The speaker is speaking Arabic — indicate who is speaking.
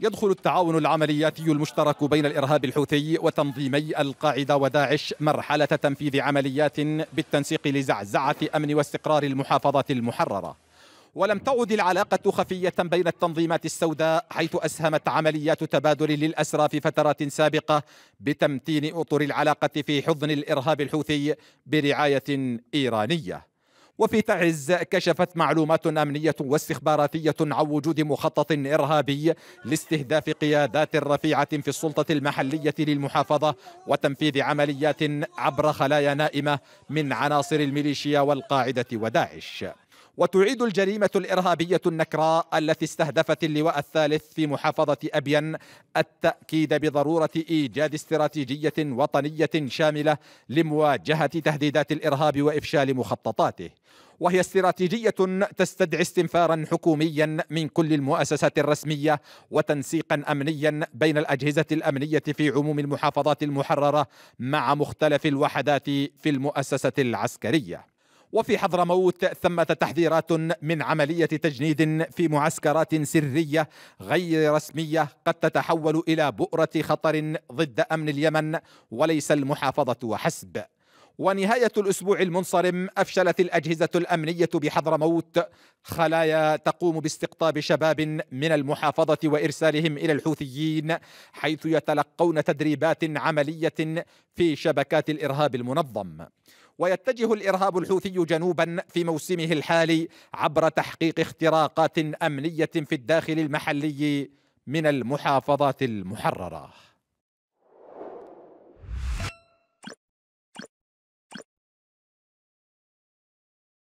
Speaker 1: يدخل التعاون العملياتي المشترك بين الإرهاب الحوثي وتنظيمي القاعدة وداعش مرحلة تنفيذ عمليات بالتنسيق لزعزعة أمن واستقرار المحافظات المحررة ولم تعد العلاقة خفية بين التنظيمات السوداء حيث أسهمت عمليات تبادل للأسرى في فترات سابقة بتمتين أطر العلاقة في حضن الإرهاب الحوثي برعاية إيرانية وفي تعز كشفت معلومات أمنية واستخباراتية عن وجود مخطط إرهابي لاستهداف قيادات رفيعة في السلطة المحلية للمحافظة وتنفيذ عمليات عبر خلايا نائمة من عناصر الميليشيا والقاعدة وداعش وتعيد الجريمة الإرهابية النكراء التي استهدفت اللواء الثالث في محافظة أبين التأكيد بضرورة إيجاد استراتيجية وطنية شاملة لمواجهة تهديدات الإرهاب وإفشال مخططاته وهي استراتيجية تستدعي استنفارا حكوميا من كل المؤسسات الرسمية وتنسيقا أمنيا بين الأجهزة الأمنية في عموم المحافظات المحررة مع مختلف الوحدات في المؤسسة العسكرية وفي حضرموت ثمة تحذيرات من عملية تجنيد في معسكرات سرية غير رسمية قد تتحول إلى بؤرة خطر ضد أمن اليمن وليس المحافظة وحسب ونهاية الأسبوع المنصرم أفشلت الأجهزة الأمنية بحضرموت خلايا تقوم باستقطاب شباب من المحافظة وإرسالهم إلى الحوثيين حيث يتلقون تدريبات عملية في شبكات الإرهاب المنظم ويتجه الارهاب الحوثي جنوبا في موسمه الحالي عبر تحقيق اختراقات امنيه في الداخل المحلي من المحافظات المحرره